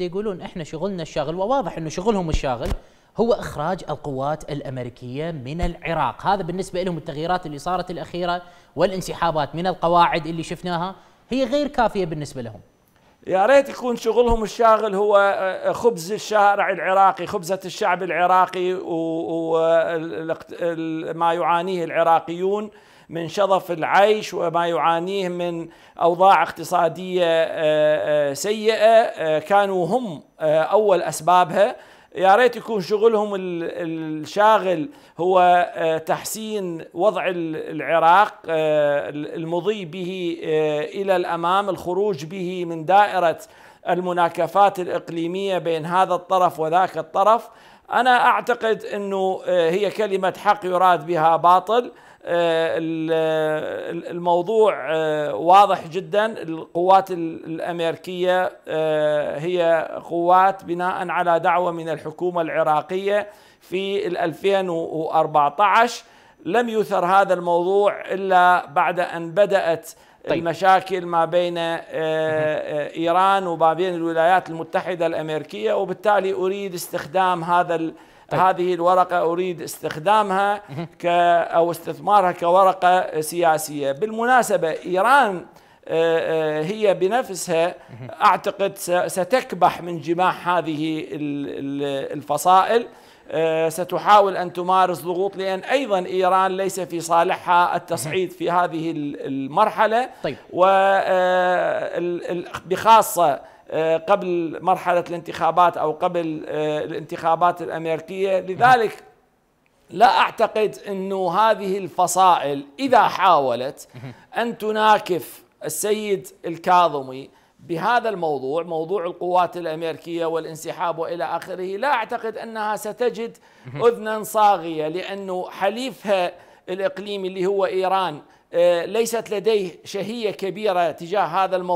يقولون احنا شغلنا الشاغل وواضح انه شغلهم الشاغل هو اخراج القوات الامريكيه من العراق، هذا بالنسبه لهم التغييرات اللي صارت الاخيره والانسحابات من القواعد اللي شفناها هي غير كافيه بالنسبه لهم. يا ريت يكون شغلهم الشاغل هو آه، خبز الشارع العراقي خبزة الشعب العراقي وما يعانيه العراقيون من شظف العيش وما يعانيه من أوضاع اقتصادية آه، آه، سيئة كانوا هم أول أسبابها يا ريت يكون شغلهم الشاغل هو آه، تحسين وضع العراق آه، المضي به آه، الى الامام الخروج به من دائره المناكفات الاقليميه بين هذا الطرف وذاك الطرف أنا أعتقد أنه آه، هي كلمة حق يراد بها باطل آه، آه، الموضوع واضح جدا القوات الأمريكية هي قوات بناء على دعوة من الحكومة العراقية في 2014 لم يثر هذا الموضوع إلا بعد أن بدأت طيب. المشاكل ما بين آه، آه، ايران وما بين الولايات المتحده الامريكيه وبالتالي اريد استخدام هذا طيب. هذه الورقه اريد استخدامها ك او استثمارها كورقه سياسيه بالمناسبه ايران آه، هي بنفسها اعتقد ستكبح من جماح هذه الفصائل آه، ستحاول أن تمارس ضغوط لأن أيضا إيران ليس في صالحها التصعيد في هذه المرحلة طيب. وبخاصة آه، آه، قبل مرحلة الانتخابات أو قبل الانتخابات الأمريكية لذلك لا أعتقد أنه هذه الفصائل إذا حاولت أن تناكف السيد الكاظمي بهذا الموضوع موضوع القوات الامريكيه والانسحاب والى اخره لا اعتقد انها ستجد اذنا صاغيه لانه حليفها الاقليمي اللي هو ايران آه، ليست لديه شهيه كبيره تجاه هذا الموضوع